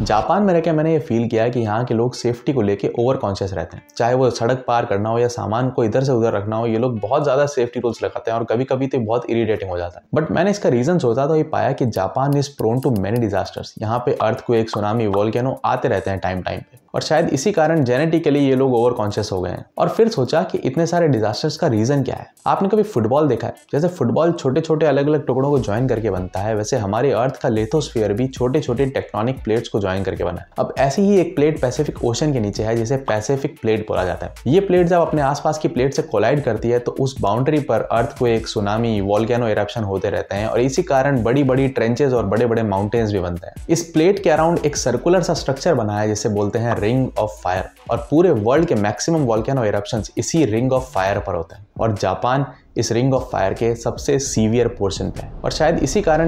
Japan में रहकर मैंने ये फील किया है कि यहाँ के लोग सेफ्टी को लेके ओवर कॉन्शियस रहते हैं चाहे वो सड़क पार करना हो या सामान को इधर से उधर रखना हो ये लोग बहुत ज़्यादा सेफ्टी रूल्स लगाते हैं और कभी कभी तो बहुत इरीटेटिंग हो जाता है बट मैंने इसका रीजन सोचा तो ये पाया कि Japan is prone to many disasters यहाँ पे अर्थ को एक सुनामी वॉल आते रहते हैं टाइम टाइम पे और शायद इसी कारण जेनेटिकली ये लोग ओवर कॉन्शियस हो गए हैं और फिर सोचा कि इतने सारे डिजास्टर्स का रीजन क्या है आपने कभी फुटबॉल देखा है जैसे फुटबॉल छोटे छोटे अलग अलग टुकड़ों को ज्वाइन करके बनता है वैसे हमारे अर्थ का लेथोस्फियर भी छोटे छोटे टेक्ट्रॉनिक प्लेट्स को ज्वाइन करके बना है अब ऐसी ही एक प्लेट पैसिफिक ओशन के नीचे है जिसे पैसिफिक प्लेट बोला जाता है ये प्लेट जब अपने आसपास की प्लेट से कोलाइड करती है तो उस बाउंड्री पर अर्थ को एक सुनामी वॉल्केनो इरप्शन होते रहते हैं और इसी कारण बड़ी बड़ी ट्रेंचेज और बड़े बड़े माउंटेन्स भी बनते हैं इस प्लेट के अराउंड एक सर्कुलर सा स्ट्रक्चर बना है जिसे बोलते हैं रिंग ऑफ फायर और पूरे वर्ल्ड के मैक्सिमम वॉल्केनो इरप्शन इसी रिंग ऑफ फायर पर होते हैं और जापान इस रिंग ऑफ फायर के सबसे सीवियर पोर्शन पे है और शायद इसी कारण